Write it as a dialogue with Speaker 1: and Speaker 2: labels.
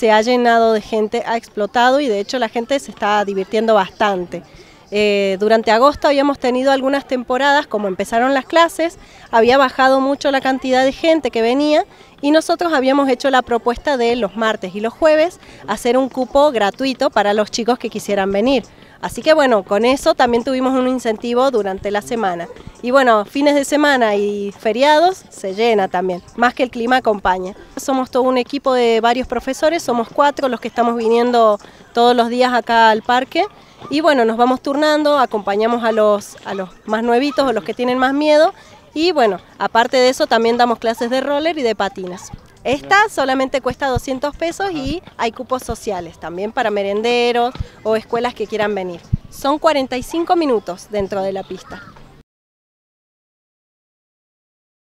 Speaker 1: se ha llenado de gente, ha explotado y de hecho la gente se está divirtiendo bastante. Eh, durante agosto habíamos tenido algunas temporadas, como empezaron las clases, había bajado mucho la cantidad de gente que venía y nosotros habíamos hecho la propuesta de los martes y los jueves hacer un cupo gratuito para los chicos que quisieran venir. Así que bueno, con eso también tuvimos un incentivo durante la semana. Y bueno, fines de semana y feriados se llena también, más que el clima acompaña. Somos todo un equipo de varios profesores, somos cuatro los que estamos viniendo todos los días acá al parque. Y bueno, nos vamos turnando, acompañamos a los, a los más nuevitos o los que tienen más miedo y bueno, aparte de eso también damos clases de roller y de patinas. Esta solamente cuesta 200 pesos y hay cupos sociales también para merenderos o escuelas que quieran venir. Son 45 minutos dentro de la pista.